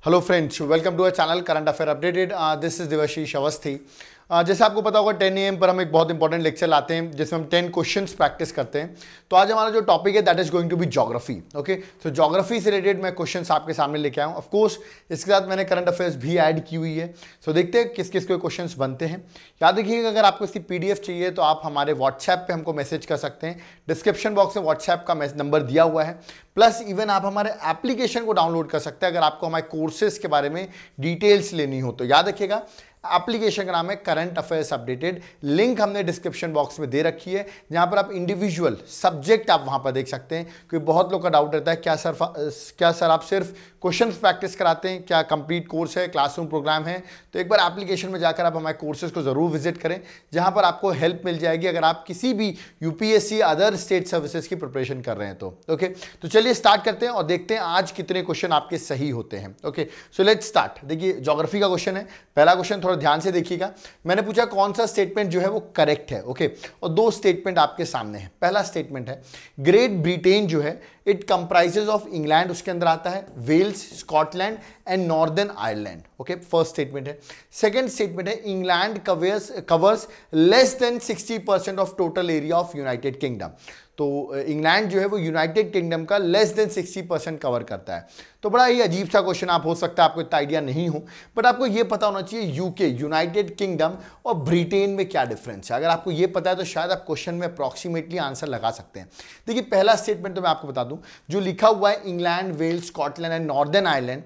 Hello friends, welcome to our channel Current Affair Updated. Uh, this is Devashish Avasthi. जैसे आपको पता होगा 10 M पर हम एक बहुत इंपॉर्टेंट लेक्चर लाते हैं जिसमें हम 10 क्वेश्चंस प्रैक्टिस करते हैं तो आज हमारा जो टॉपिक है that is going to be geography okay तो जोग्राफी से रिलेटेड मैं क्वेश्चन आपके सामने लेके आया हूँ ऑफकोर्स इसके साथ मैंने करंट अफेयर्स भी ऐड की हुई है सो so, देखते हैं किस किस के क्वेश्चन बनते हैं याद रखिएगा अगर आपको इसकी पी चाहिए तो आप हमारे व्हाट्सएप पर हमको मैसेज कर सकते हैं डिस्क्रिप्शन बॉक्स में व्हाट्सएप का नंबर दिया हुआ है प्लस इवन आप हमारे एप्लीकेशन को डाउनलोड कर सकते हैं अगर आपको हमारे कोर्सेज के बारे में डिटेल्स लेनी हो तो याद रखिएगा एप्लीकेशन का नाम है करंट अफेयर्स अपडेटेड लिंक हमने डिस्क्रिप्शन बॉक्स में दे रखी है जहां पर आप इंडिविजुअल सब्जेक्ट आप वहां पर देख सकते हैं क्योंकि बहुत लोग का डाउट रहता है क्या सर क्या सर आप सिर्फ क्वेश्चन प्रैक्टिस कराते हैं क्या कंप्लीट कोर्स है क्लासरूम प्रोग्राम है तो एक बार एप्लीकेशन में जाकर आप हमारे कोर्सेज को ज़रूर विजिट करें जहां पर आपको हेल्प मिल जाएगी अगर आप किसी भी यूपीएससी अदर स्टेट सर्विसेज की प्रिपरेशन कर रहे हैं तो ओके तो चलिए स्टार्ट करते हैं और देखते हैं आज कितने क्वेश्चन आपके सही होते हैं ओके सो लेट स्टार्ट देखिए जोग्राफी का क्वेश्चन है पहला क्वेश्चन थोड़ा और ध्यान से देखिएगा मैंने पूछा कौन सा स्टेटमेंट जो है वो करेक्ट है ओके और दो स्टेटमेंट आपके सामने है पहला स्टेटमेंट है ग्रेट ब्रिटेन जो है इट कंप्राइजेज ऑफ इंग्लैंड उसके अंदर आता है Wales Scotland and Northern Ireland okay first statement है सेकेंड स्टेटमेंट है England covers covers less than 60 percent of total area of United Kingdom तो इंग्लैंड uh, जो है वो यूनाइटेड किंगडम का लेस देन 60 परसेंट कवर करता है तो बड़ा ही अजीब सा क्वेश्चन आप हो सकता है आपको इतना आइडिया नहीं हो बट आपको ये पता होना चाहिए यूके यूनाइटेड किंगडम और ब्रिटेन में क्या डिफरेंस है अगर आपको ये पता है तो शायद आप क्वेश्चन में अप्रॉक्सीमेटली आंसर लगा सकते हैं देखिए पहला स्टेटमेंट तो मैं आपको बता दूँ दूं जो लिखा हुआ है England Wales Scotland and Northern Ireland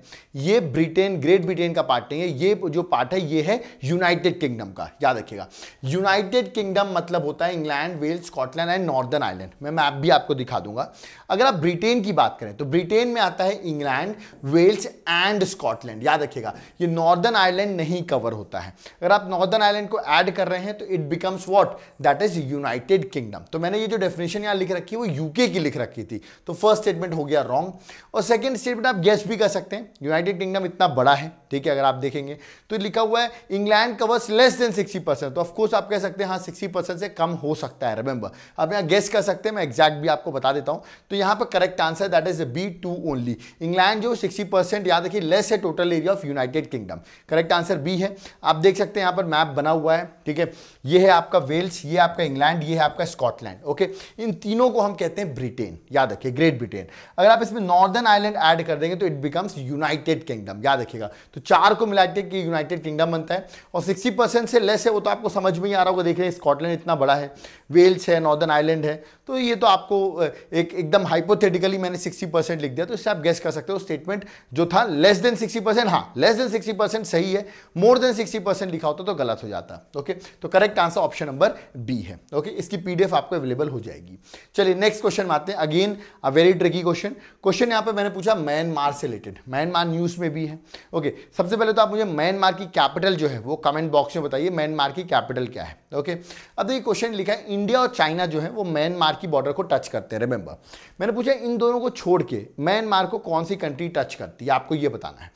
ये ब्रिटेन ग्रेट ब्रिटेन का पार्ट नहीं है ये जो पार्ट है ये है यूनाइटेड किंगडम का याद रखिएगा यूनाइटेड किंगडम मतलब होता है England Wales Scotland and Northern Ireland मैं मैप भी आपको दिखा दूंगा अगर आप ब्रिटेन की बात करें तो ब्रिटेन में आता है इंग्लैंड वेल्स एंड स्कॉटलैंड याद रखिएगा ये नॉर्दर्न आयलैंड नहीं कवर होता है अगर आप नॉर्दर्न आयलैंड को ऐड कर रहे हैं तो it becomes what that is United Kingdom तो मैंने ये जो डेफिनेशन यहाँ लिख रखी है वो यूके की लिख रखी थी तो फर्स्ट स्टेटमेंट हो गया रॉन्ग और सेकंड स्टेटमेंट आप गेस्ट भी कर सकते हैं यूनाइटेड किंगडम इतना बड़ा है ठीक है अगर आप देखेंगे तो लिखा हुआ है England covers less than 60 percent तो ऑफकोर्स आप कह सकते हैं हाँ 60 परसेंट से कम हो सकता है रिमेंबर आप यहाँ गेस कर सकते हैं मैं एग्जैक्ट भी आपको बता देता हूँ तो यहाँ पर correct answer that is B two only England जो सिक्सटी परसेंट याद रखिए लेस है total area of United Kingdom correct answer B है आप देख सकते हैं यहाँ पर मैप बना हुआ है ठीक है ये है आपका वेल्स ये आपका इंग्लैंड ये है आपका स्कॉटलैंड ओके इन तीनों को हम कहते हैं ब्रिटेन याद रखिए ग्रेट ब्रिटेन अगर आप इसमें नॉर्दर्न आइलैंड ऐड कर देंगे तो इट बिकम्स यूनाइटेड किंगडम याद रखिएगा तो चार को मिला के यूनाइटेड किंगडम बनता है और सिक्सटी परसेंट से लेस है वो तो आपको समझ में ही आ रहा होगा देखिए स्कॉटलैंड इतना बड़ा है वेल्स है नॉर्दर्न आइलैंड है तो ये तो आपको एक एकदम हाइपोथेटिकली मैंने सिक्सटी परसेंट लिख दिया तो इससे आप गेस कर सकते हो स्टेटमेंट जो था लेस देन सिक्सटी परसेंट हाँ लेस देन सिक्सटी परसेंट सही है मोर देन सिक्सटी परसेंट लिखा होता तो गलत हो जाता ओके तो correct answer option number B है ओके इसकी पीडीएफ आपको अवेलेबल हो जाएगी चलिए नेक्स्ट क्वेश्चन आते हैं again very tricky question question यहाँ पे मैंने पूछा म्यांमार से रिलेटेड म्यांमार न्यूज़ में भी है ओके okay, सबसे पहले तो आप मुझे म्यांमार की कैपिटल जो है वो कमेंट बॉक्स में बताइए म्यांमार की कैपिटल क्या है ओके okay? अब देखिए क्वेश्चन लिखा है इंडिया और चाइना जो है वो म्यांमार की बॉर्डर को टच करते हैं रिमेंबर मैंने पूछा इन दोनों को छोड़ के म्यांमार को कौन सी कंट्री टच करती है आपको ये बताना है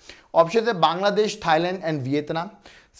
ऑप्शन है Bangladesh Thailand and Vietnam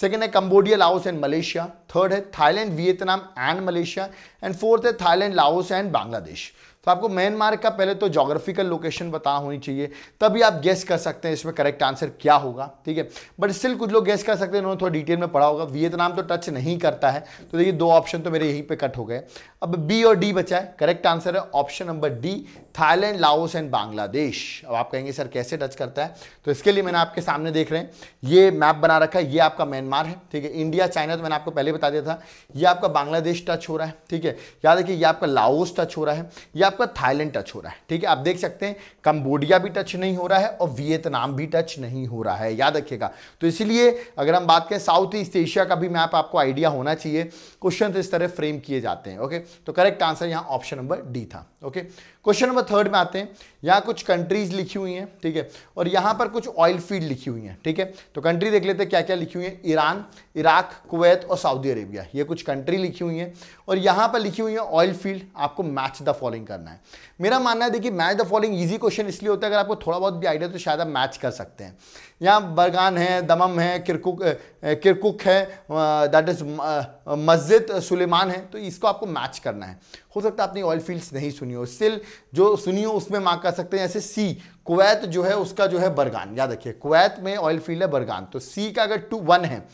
second है Cambodia Laos and Malaysia third है Thailand Vietnam and Malaysia and fourth है थाईलैंड लाओस एंड बांग्लादेश तो आपको म्यांमार का पहले तो जोग्राफिकल लोकेशन बता होनी चाहिए तभी आप गेस कर सकते हैं इसमें करेक्ट आंसर क्या होगा ठीक है बट स्टिल कुछ लोग गेस कर सकते हैं उन्होंने थोड़ा डिटेल में पढ़ा होगा वियतनाम तो टच नहीं करता है तो देखिए दो ऑप्शन तो मेरे यहीं पर कट हो गए अब बी और डी बचा है करेक्ट आंसर है option number D Thailand Laos and Bangladesh अब आप कहेंगे सर कैसे टच करता है तो इसके लिए मैंने आपके सामने देख रहे हैं ये मैप बना रखा है ये आपका म्यांमार है ठीक है इंडिया चाइना तो मैंने आपको पहले बता दिया था ये आपका बांग्लादेश टच हो रहा है ठीक है याद रखिए ये आपका लाओस टच हो रहा है या आपका थाईलैंड टच हो रहा है ठीक है आप देख सकते हैं कंबोडिया भी टच नहीं हो रहा है और वियतनाम भी टच नहीं हो रहा है याद रखिएगा तो इसलिए अगर हम बात करें साउथ ईस्ट एशिया का भी मैप आपको आइडिया होना चाहिए क्वेश्चन इस तरह फ्रेम किए जाते हैं ओके तो करेक्ट आंसर यहाँ ऑप्शन नंबर डी था ओके क्वेश्चन नंबर थर्ड में आते हैं यहाँ कुछ कंट्रीज लिखी हुई हैं ठीक है और यहाँ पर कुछ ऑयल फील्ड लिखी हुई हैं ठीक है तो कंट्री देख लेते हैं क्या क्या लिखी हुई है ईरान इराक कुवैत और सऊदी अरेबिया ये कुछ कंट्री लिखी हुई हैं और यहाँ पर लिखी हुई है ऑयल फील्ड आपको मैच द फॉलोइंग करना है मेरा मानना है देखिए match the following easy question इसलिए होता है अगर आपको थोड़ा बहुत भी आइडिया तो शायद आप मैच कर सकते हैं यहाँ बरगान है दमम है किरकुक किरकुक है दैट इज़ मस्जिद सुलेमान है तो इसको आपको मैच करना है हो सकता है आपने ऑयल फील्ड्स नहीं सुनी हो स्टिल जो सुनी हो उसमें मार्क कर सकते हैं जैसे सी कुवैत जो है उसका जो है बरगान याद रखिए कुवैत में ऑयल फील्ड है बरगान तो सी का अगर टू वन है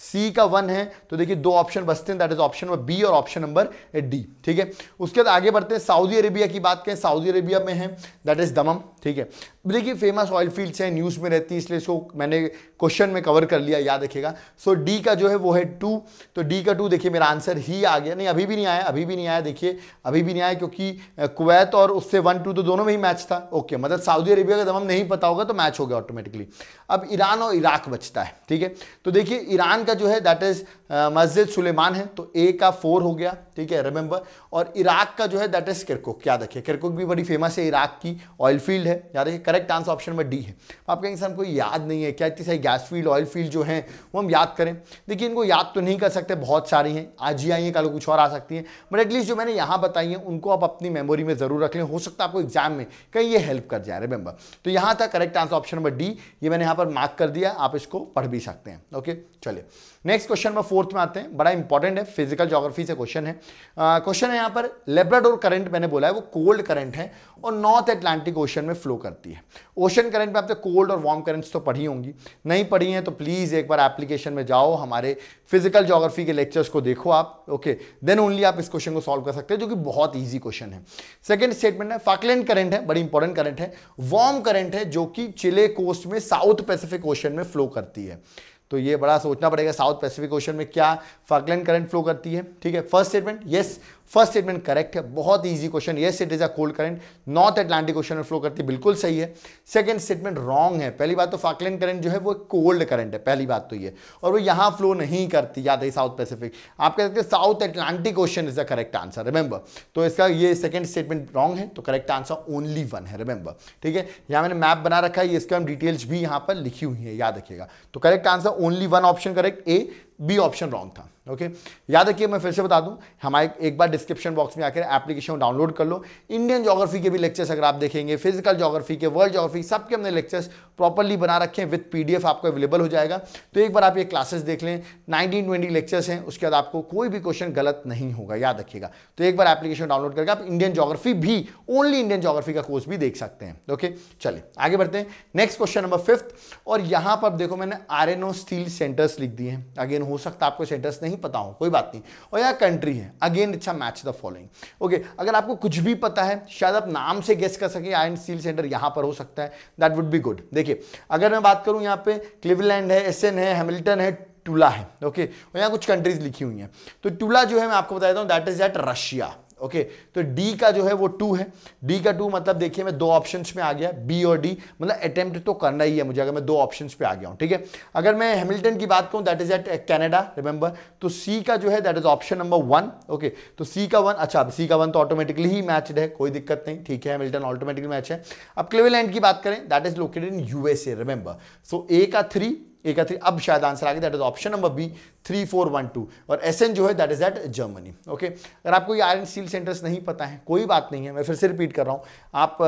सी का वन है तो देखिए दो ऑप्शन बचते हैं that is option number B और ऑप्शन नंबर डी ठीक है उसके बाद आगे बढ़ते हैं सऊदी अरेबिया की बात करें सऊदी अरेबिया में है दैट इज दमम ठीक है देखिए फेमस ऑयल फील्ड्स हैं न्यूज़ में रहती है इसलिए इसको मैंने क्वेश्चन में कवर कर लिया याद रखेगा सो डी का जो है वो है टू तो डी का टू देखिए मेरा आंसर ही आ गया नहीं अभी भी नहीं आया अभी भी नहीं आया देखिए अभी भी नहीं आया क्योंकि कुवैत और उससे वन टू तो दोनों में ही मैच था ओके मतलब सऊदी अरेबिया का दमम नहीं पता होगा तो मैच हो गया ऑटोमेटिकली अब ईरान और इराक बचता है ठीक है तो देखिए ईरान का जो है दैट इज uh, मस्जिद सुलेमान है तो ए का फोर हो गया ठीक है रिमेंबर और इराक का जो है दैट इज किरकुक क्या देखिए किरकुक भी बड़ी फेमस है इराक की ऑयल फील्ड है याद रखिए correct answer option number D है तो आप कहेंगे सर हमको याद नहीं है क्या इतनी सारी गैस फील्ड ऑयल फील्ड जो है वो हम याद करें देखिए इनको याद तो नहीं कर सकते बहुत सारी हैं आज ही आई हैं कल कुछ और आ सकती हैं बट एटलीस्ट जो मैंने यहाँ बताई हैं उनको आप अपनी मेमोरी में ज़रूर रख लें हो सकता है आपको एग्जाम में कहीं ये हेल्प कर जाए रिमेंबर तो यहाँ था correct answer option number D ये मैंने यहाँ पर मार्क कर दिया आप इसको पढ़ भी सकते हैं ओके चलिए नेक्स्ट क्वेश्चन नंबर फोर्थ में आते हैं बड़ा इंपॉर्टेंट है फिजिकल ज्योग्राफी से क्वेश्चन है क्वेश्चन uh, है यहाँ पर लेब्राडोर करंट मैंने बोला है वो कोल्ड करंट है और नॉर्थ एटलांटिक ओशन में फ्लो करती है ओशन करंट में आपने कोल्ड और वार्म करंट्स तो पढ़ी होंगी नहीं पढ़ी हैं तो प्लीज़ एक बार एप्लीकेशन में जाओ हमारे फिजिकल जोग्राफी के लेक्चर्स को देखो आप ओके देन ओनली आप इस क्वेश्चन को सॉल्व कर सकते हैं जो कि बहुत ईजी क्वेश्चन है सेकेंड स्टेटमेंट है फाकलैंड करंट है बड़ी इंपॉर्टेंट करंट है वार्म करंट है जो कि चिले कोस्ट में साउथ पैसिफिक ओशन में फ्लो करती है तो ये बड़ा सोचना पड़ेगा साउथ पैसिफिक ओशन में क्या फाकलैंड करंट फ्लो करती है ठीक है first statement yes first statement correct है बहुत easy question yes it is a cold current North Atlantic Ocean में फ्लो करती बिल्कुल सही है सेकंड स्टेटमेंट रॉन्ग है पहली बात तो फाकलैंड करंट जो है वो कोल्ड करंट है पहली बात तो ये और वो यहाँ फ्लो नहीं करती याद है साउथ पैसिफिक आप कह सकते हैं South Atlantic Ocean is the correct answer remember तो इसका ये सेकंड स्टेटमेंट रॉन्ग है तो करेक्ट आंसर ओनली वन है रिमेंबर ठीक है यहाँ मैंने मैप बना रखा है इसके हम डिटेल्स भी यहाँ पर लिखी हुई है याद रखिएगा तो correct answer only one option correct A B option wrong था ओके okay? याद रखिए मैं फिर से बता दूं हमारे एक बार डिस्क्रिप्शन बॉक्स में आकर एप्लीकेशन डाउनलोड कर लो इंडियन जोग्राफी के भी लेक्चर्स अगर आप देखेंगे फिजिकल जोग्राफी के वर्ल्ड जोग्राफी सबके हमने लेक्चर्स प्रॉपरली बना रखे हैं विद पीडीएफ आपको अवेलेबल हो जाएगा तो एक बार आप ये क्लासेस देख लें नाइनटीन ट्वेंटी लेक्चर्स हैं उसके बाद आपको कोई भी क्वेश्चन गलत नहीं होगा याद रखिएगा तो एक बार एप्लीकेशन डाउनलोड करके आप इंडियन जोग्राफी भी ओनली इंडियन जोग्राफी का कोर्स भी देख सकते हैं ओके चले चलिए आगे बढ़ते हैं नेक्स्ट क्वेश्चन नंबर फिफ्थ और यहां पर देखो मैंने आर स्टील सेंटर्स लिख दिए हैं अगेन हो सकता है आपको एड्रेस नहीं पता हो कोई बात नहीं और यहाँ कंट्री है again it's a match the following okay अगर आपको कुछ भी पता है शायद आप नाम से गेस कर सकें आयरन स्टील सेंटर यहां पर हो सकता है दैट वुड बी गुड देखिए अगर मैं बात करूं यहां पे क्लिवलैंड है एस है हेमिल्टन है टूला है ओके okay? और यहाँ कुछ कंट्रीज लिखी हुई हैं तो टूला जो है मैं आपको बता देता हूँ that is at Russia okay okay, तो डी का जो है वो टू है डी का टू मतलब देखिए मैं दो ऑप्शंस में आ गया बी और डी मतलब अटेम्प्ट तो करना ही है मुझे अगर मैं दो ऑप्शंस पे आ गया हूं ठीक है अगर मैं हेमिल्टन की बात करूं that is at Canada remember तो सी का जो है that is option number one okay तो सी का वन अच्छा सी का वन तो ऑटोमेटिकली ही मैचड है कोई दिक्कत नहीं ठीक है हेमिल्टन ऑटोमेटिकली मैच है अब क्लेवलैंड की बात करें that is located in USA remember so A का थ्री ए का थ्री अब शायद आंसर आ गया that is option number B three four one two और एस जो है that is at Germany okay अगर आपको ये आयरन स्टील सेंटर्स नहीं पता है कोई बात नहीं है मैं फिर से रिपीट कर रहा हूँ आप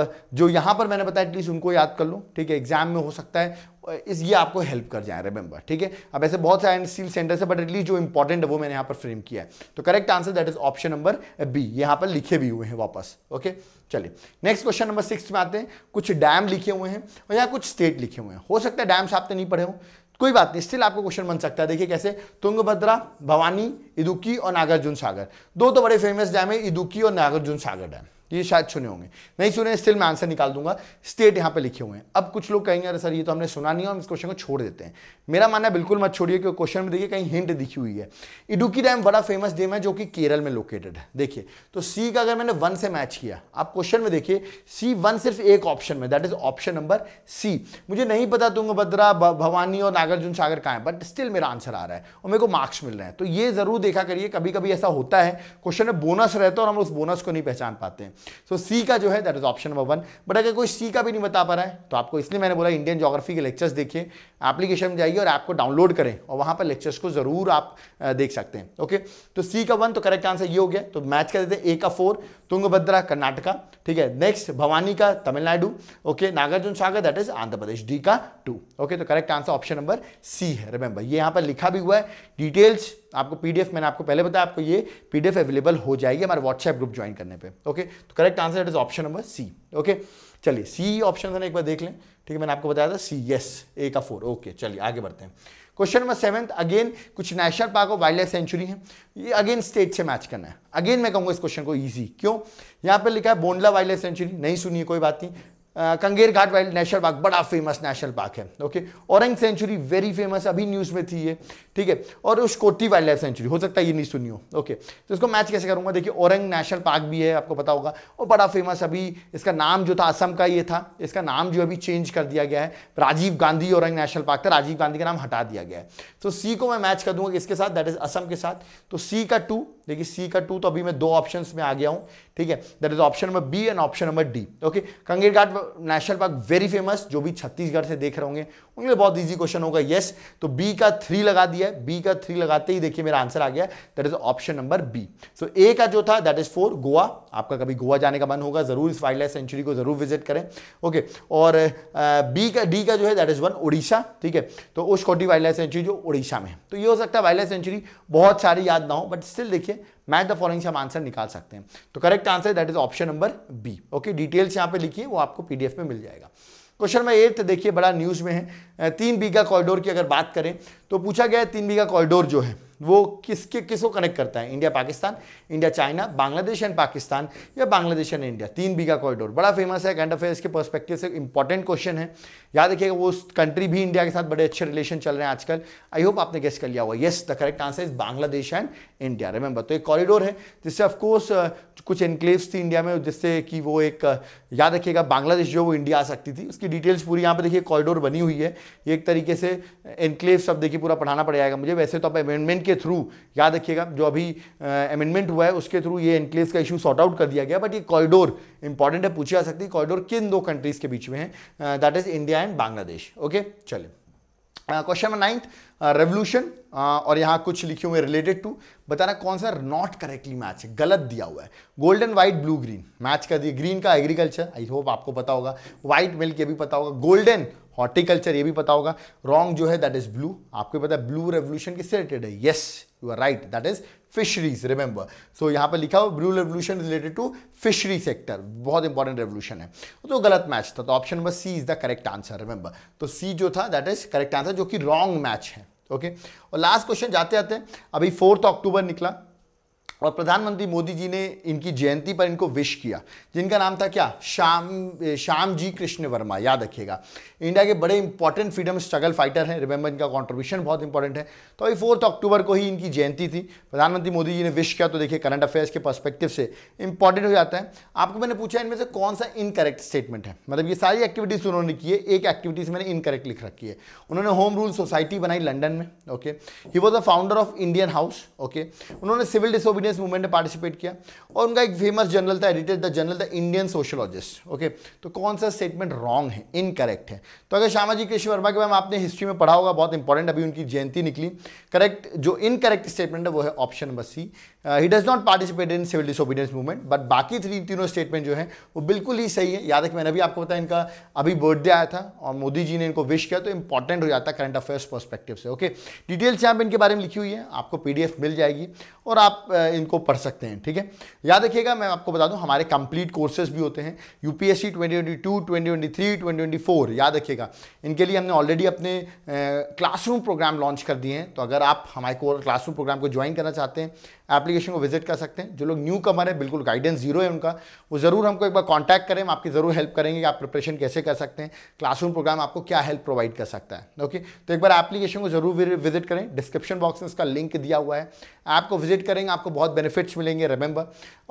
जो यहाँ पर मैंने बताया एटलीस्ट उनको याद कर लो ठीक है एग्जाम में हो सकता है इस ये आपको हेल्प कर जाए रिमेंबर ठीक है अब ऐसे बहुत से आयरन स्टील सेंटर्स है बट एटलीस्ट जो इंपॉर्टेंट है वो मैंने यहाँ पर फ्रेम किया है तो correct answer that is option number B यहाँ पर लिखे भी हुए हैं वापस ओके चलिए नेक्स्ट क्वेश्चन नंबर सिक्स में आते हैं कुछ डैम लिखे हुए हैं और यहाँ कुछ स्टेट लिखे हुए हैं हो सकता है डैम्स आपने नहीं पढ़े हो कोई बात नहीं स्टिल आपको क्वेश्चन बन सकता है देखिए कैसे तुंगभद्रा भवानी इदुक्की और नागार्जुन सागर दो तो बड़े फेमस डैम है इदुकी और नागार्जुन सागर डैम ये शायद सुने होंगे नहीं सुने स्टिल मैं आंसर निकाल दूंगा स्टेट यहाँ पे लिखे हुए हैं अब कुछ लोग कहेंगे अरे सर ये तो हमने सुना नहीं है हम इस क्वेश्चन को छोड़ देते हैं मेरा मानना है बिल्कुल मत छोड़िए क्योंकि क्वेश्चन में देखिए कहीं हिंट दिखी हुई है इडुकी डैम बड़ा फेमस डैम है जो कि केरल में लोकेटेड है देखिए तो सी का अगर मैंने वन से मैच किया आप क्वेश्चन में देखिए सी वन सिर्फ एक ऑप्शन में that is option number C मुझे नहीं पता भद्रा भवानी और नागार्जुन सागर कहाँ है बट स्टिल मेरा आंसर आ रहा है और मेरे को मार्क्स मिल रहे हैं तो ये जरूर देखा करिए कभी कभी ऐसा होता है क्वेश्चन में बोनस रहता है और हम उस बोनस को नहीं पहचान पाते हैं सो so, सी का जो है that is option number one but अगर कोई सी का भी नहीं बता पा रहा है तो आपको इसलिए मैंने बोला इंडियन जोग्राफी के लेक्चर्स देखिए एप्लीकेशन में जाइए और ऐप को डाउनलोड करें और वहाँ पर लेक्चर्स को ज़रूर आप देख सकते हैं ओके तो सी का वन तो करेक्ट आंसर ये हो गया तो मैच कर देते ए का फोर तुंगभद्रा कर्नाटका ठीक है नेक्स्ट भवानी का Tamil Nadu okay Nagarjuna Sagar that is Andhra Pradesh D का टू ओके तो correct answer option number C है रिमेंबर ये यहाँ पर लिखा भी हुआ है डिटेल्स आपको पीडीएफ मैंने आपको पहले बताया आपको ये पीडीएफ अवेलेबल हो जाएगी हमारे व्हाट्सएप ग्रुप ज्वाइन करने पे ओके तो correct answer it is option number C okay चलिए सी ऑप्शन था एक बार देख लें ठीक है मैंने आपको बताया था सी यस ए का फोर ओके चलिए आगे बढ़ते हैं क्वेश्चन नंबर सेवंथ अगेन कुछ नेशनल पार्क और वाइल्ड लाइफ सेंचुरी है ये अगेन स्टेट से मैच करना है अगेन मैं कहूंगा इस क्वेश्चन को ईजी क्यों यहाँ पर लिखा है बोंडला वाइल्ड लाइफ सेंचुरी नहीं सुनिए कोई बात नहीं Kanger Ghat wild national park बड़ा फेमस नेशनल पार्क है okay Orang sanctuary very famous अभी न्यूज़ में थी ये ठीक है और उस कोटी वाइल्ड लाइफ सेंचुरी हो सकता है ये नहीं सुनी हो ओके तो इसको मैच कैसे करूँगा देखिए औरंग नेशनल पार्क भी है आपको पता होगा और बड़ा फेमस अभी इसका नाम जो था असम का ये था इसका नाम जो अभी चेंज कर दिया गया है राजीव गांधी औरंग नेशनल पार्क था राजीव गांधी का नाम हटा दिया गया है तो सी को मैं मैच कर दूंगा इसके साथ दैट इज असम के साथ तो सी का टू देखिए सी का टू तो अभी मैं दो ऑप्शन में आ गया हूँ ठीक है that is option number B and option number D okay Kanger Ghat national park very famous जो भी छत्तीसगढ़ से देख रहे होंगे उनके लिए बहुत ईजी क्वेश्चन होगा येस तो बी का थ्री लगा दिया है बी का थ्री लगाते ही देखिए मेरा आंसर आ गया that is option number B so A का जो था दैट इज फोर गोवा आपका कभी गोवा जाने का मन होगा जरूर इस वाइल्ड लाइफ सेंचुरी को जरूर विजिट करें ओके okay, और बी का डी का जो है दैट इज वन उड़ीसा ठीक है तो उस कोटी वाइल्ड लाइफ सेंचुरी जो उड़ीसा में तो ये हो सकता है वाइल्ड लाइफ सेंचुरी बहुत सारी याद ना हो बट स्टिल देखिए देखिए मैच द फॉलोइंग से हम आंसर निकाल सकते हैं तो correct answer that is option number B okay details यहाँ पे लिखिए वो आपको पीडीएफ में मिल जाएगा क्वेश्चन नंबर एट देखिए बड़ा न्यूज़ में है तीन बीघा कॉरिडोर की अगर बात करें तो पूछा गया है तीन बीघा कॉरिडोर जो है वो किसके किसको कनेक्ट करता है India Pakistan India China Bangladesh and Pakistan या Bangladesh and India Tin Bigha corridor बड़ा फेमस है कैंड ऑफ के पर्सपेक्टिव से इंपॉर्टेंट क्वेश्चन है याद रखिएगा वो कंट्री भी इंडिया के साथ बड़े अच्छे रिलेशन चल रहे हैं आजकल आई होप आपने गेस्ट कर लिया हुआ yes the correct answer is Bangladesh and India remember तो एक कॉरिडोर है जिससे ऑफकोर्स कुछ इनक्लेव्स थी इंडिया में जिससे कि वो एक याद रखिएगा बांग्लादेश जो वो इंडिया आ सकती थी उसकी डिटेल्स पूरी यहाँ पर देखिए कॉरिडोर बनी हुई है एक तरीके से एनक्लेव सब देखिए पूरा पढ़ाना पड़ जाएगा मुझे वैसे तो आप अमेंडमेंट के इसके थ्रू याद रखिएगा जो अभी अमेंडमेंट हुआ है उसके थ्रू ये एनक्लेव का इशू सॉर्ट आउट कर दिया गया बट ये कॉरिडोर इंपॉर्टेंट है पूछी जा सकती है कॉरिडोर किन दो कंट्रीज के बीच में है that is India and Bangladesh okay चले क्वेश्चन नंबर नाइन्थ रेवोल्यूशन और यहाँ कुछ लिखे हुए रिलेटेड टू बताना कौन सा नॉट करेक्टली मैच है गलत दिया हुआ है golden white blue green match कर दिए ग्रीन का एग्रीकल्चर आई होप आपको पता होगा व्हाइट मिल्क ये भी पता होगा गोल्डन हॉर्टिकल्चर ये भी पता होगा रॉन्ग जो है दैट इज ब्लू आपको पता है ब्लू रेवोल्यूशन किससे रिलेटेड है yes you are right that is fisheries remember so यहाँ पर लिखा हो blue revolution related to fishery sector बहुत इंपॉर्टेंट रेवोल्यूशन है तो गलत मैच था तो option number C is the correct answer remember तो सी जो था दैट इज करेक्ट आंसर जो कि रॉन्ग मैच है ओके okay? और लास्ट क्वेश्चन जाते जाते अभी फोर्थ अक्टूबर निकला और प्रधानमंत्री मोदी जी ने इनकी जयंती पर इनको विश किया जिनका नाम था क्या श्याम श्याम जी कृष्ण वर्मा याद रखिएगा इंडिया के बड़े इंपॉर्टेंट फ्रीडम स्ट्रगल फाइटर हैं रिमेंबर इनका कॉन्ट्रीब्यूशन बहुत इंपॉर्टेंट है तो अभी फोर्थ अक्टूबर को ही इनकी जयंती थी प्रधानमंत्री मोदी जी ने विश किया तो देखिए करंट अफेयर्स के परस्पेक्टिव से इंपॉर्टेंट हो जाता है आपको मैंने पूछा इनमें से कौन सा इनकरेक्ट स्टेटमेंट है मतलब ये सारी एक्टिविटीज़ उन्होंने की है एक एक्टिविटीज़ मैंने इनकरेक्ट लिख रखी है उन्होंने होम रूल सोसाइटी बनाई लंडन में okay he was the founder of Indian house okay उन्होंने सिविल डिसोबीडियंस इंडिपेंडेंस मूवमेंट में पार्टिसिपेट किया और उनका एक फेमस जर्नल था edited the journal the Indian sociologist okay तो कौन सा स्टेटमेंट रॉन्ग है इनकरेक्ट है तो अगर श्यामाजी कृष्ण वर्मा के मैम आपने हिस्ट्री में पढ़ा होगा बहुत इंपॉर्टेंट अभी उनकी जयंती निकली करेक्ट जो इनकरेक्ट स्टेटमेंट है वो है option number C he does not participate in civil disobedience movement but बाकी थ्री तीनों स्टेटमेंट जो है वो बिल्कुल ही सही है याद है कि मैंने अभी आपको बताया इनका अभी बर्थडे आया था और मोदी जी ने इनको विश किया तो इंपॉर्टेंट हो जाता है करंट अफेयर्स परस्पेक्टिव से ओके डिटेल्स यहाँ पर इनके बारे में लिखी हुई है आपको पी मिल जाएगी और आप uh, इनको पढ़ सकते हैं ठीक है याद रखिएगा मैं आपको बता दूँ हमारे कंप्लीट कोर्सेज भी होते हैं यू पी एस याद रखिएगा इनके लिए हमने ऑलरेडी अपने क्लासरूम प्रोग्राम लॉन्च कर दिए हैं तो अगर आप हमारे क्लासरूम प्रोग्राम को ज्वाइन करना चाहते हैं एप्लीकेशन एप्लीकेशन को विजिट कर सकते हैं जो लोग न्यू कमर है बिल्कुल गाइडेंस जीरो है उनका वो ज़रूर हमको एक बार कॉन्टैक्ट करें हम आपकी ज़रूर हेल्प करेंगे कि आप प्रिपरेशन कैसे कर सकते हैं क्लासरूम प्रोग्राम आपको क्या हेल्प प्रोवाइड कर सकता है ओके तो एक बार एप्लीकेशन को ज़रूर विजिट करें डिस्क्रिप्शन बॉक्स में उसका लिंक दिया हुआ है ऐप को विजिट करेंगे आपको बहुत बेनिफिट्स मिलेंगे रिमेंबर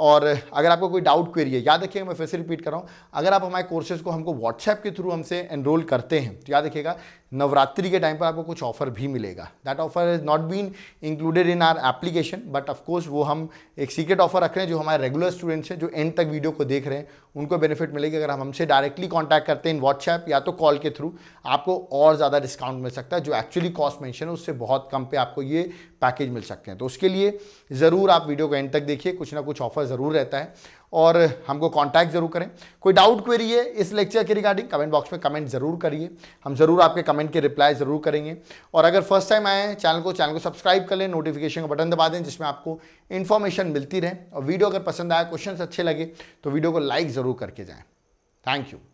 और अगर आपको कोई डाउट क्वेरी है याद रखिएगा मैं फिर से रिपीट कर रहा हूँ अगर आप हमारे कोर्सेज को हमको व्हाट्सएप के थ्रू हमसे एनरोल करते हैं तो याद रखिएगा नवरात्रि के टाइम पर आपको कुछ ऑफर भी मिलेगा that offer is not been included in our application but of course वो हम एक सीक्रेट ऑफर रख रहे हैं जो हमारे रेगुलर स्टूडेंट्स हैं जो एंड तक वीडियो को देख रहे हैं उनको बेनिफिट मिलेगी अगर हम हमसे डायरेक्टली कॉन्टैक्ट करते हैं इन व्हाट्सएप या तो कॉल के थ्रू आपको और ज़्यादा डिस्काउंट मिल सकता है जो एक्चुअली कॉस्ट मैंशन है उससे बहुत कम पे आपको ये पैकेज मिल सकते हैं तो उसके लिए ज़रूर आप वीडियो को एंड तक देखिए कुछ ना कुछ ऑफर ज़रूर रहता है और हमको कांटेक्ट जरूर करें कोई डाउट क्वेरी है इस लेक्चर के रिगार्डिंग कमेंट बॉक्स में कमेंट जरूर करिए हम जरूर आपके कमेंट के रिप्लाई जरूर करेंगे और अगर फर्स्ट टाइम आए हैं चैनल को चैनल को सब्सक्राइब कर लें नोटिफिकेशन का बटन दबा दें जिसमें आपको इन्फॉर्मेशन मिलती रहे और वीडियो अगर पसंद आया क्वेश्चन अच्छे लगे तो वीडियो को लाइक ज़रूर करके जाएँ थैंक यू